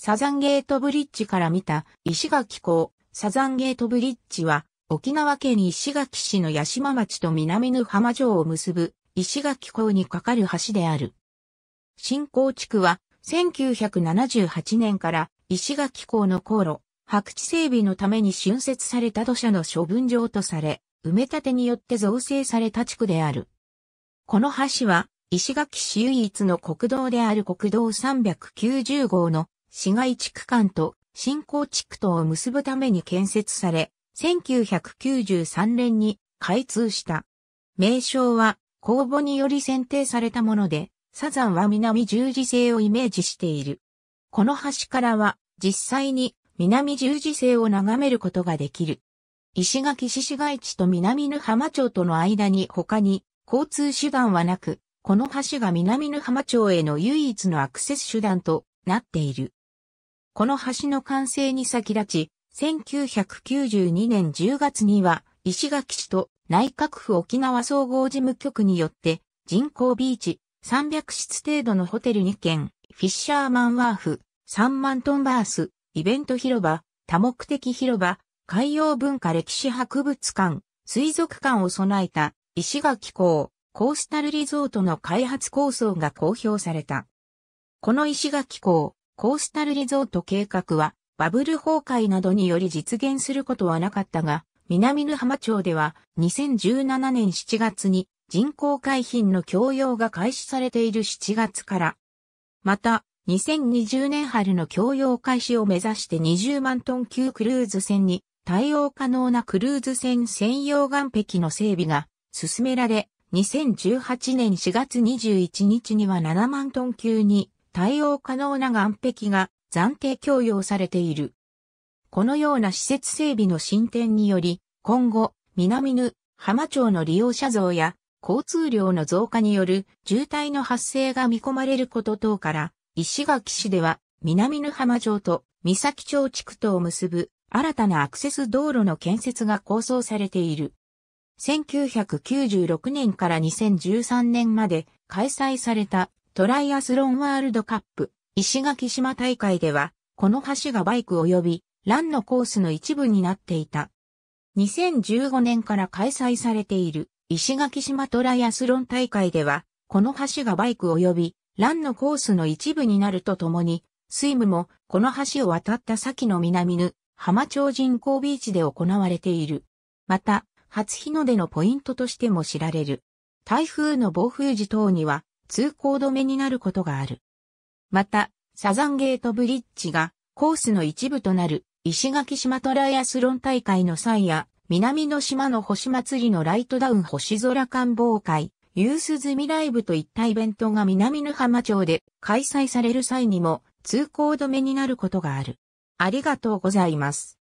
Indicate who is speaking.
Speaker 1: サザンゲートブリッジから見た石垣港。サザンゲートブリッジは沖縄県石垣市の八島町と南の浜城を結ぶ石垣港に架かる橋である。新港地区は1978年から石垣港の航路、白地整備のために浚渫された土砂の処分場とされ、埋め立てによって造成された地区である。この橋は石垣市唯一の国道である国道390号の市街地区間と新興地区とを結ぶために建設され、1993年に開通した。名称は公募により選定されたもので、サザンは南十字星をイメージしている。この橋からは実際に南十字星を眺めることができる。石垣市市街地と南ぬ浜町との間に他に交通手段はなく、この橋が南ぬ浜町への唯一のアクセス手段となっている。この橋の完成に先立ち、1992年10月には、石垣市と内閣府沖縄総合事務局によって、人口ビーチ300室程度のホテル2軒、フィッシャーマンワーフ、3万トンバース、イベント広場、多目的広場、海洋文化歴史博物館、水族館を備えた石垣港、コースタルリゾートの開発構想が公表された。この石垣港、コースタルリゾート計画は、バブル崩壊などにより実現することはなかったが、南沼浜町では2017年7月に人工海浜の供用が開始されている7月から、また、2020年春の供用開始を目指して20万トン級クルーズ船に対応可能なクルーズ船専用岸壁の整備が進められ、2018年4月21日には7万トン級に対応可能な岸壁が暫定供与されている。このような施設整備の進展により、今後、南ぬ浜町の利用者増や交通量の増加による渋滞の発生が見込まれること等から、石垣市では南ぬ浜町と三崎町地区とを結ぶ新たなアクセス道路の建設が構想されている。1996年から2013年まで開催されたトライアスロンワールドカップ、石垣島大会では、この橋がバイク及び、ランのコースの一部になっていた。2015年から開催されている、石垣島トライアスロン大会では、この橋がバイク及び、ランのコースの一部になるとともに、スイムも、この橋を渡った先の南ぬ、浜町人工ビーチで行われている。また、初日の出のポイントとしても知られる。台風の暴風時等には、通行止めになることがある。また、サザンゲートブリッジがコースの一部となる石垣島トライアスロン大会の際や、南の島の星祭りのライトダウン星空観望会、ユース済みライブといったイベントが南の浜町で開催される際にも通行止めになることがある。ありがとうございます。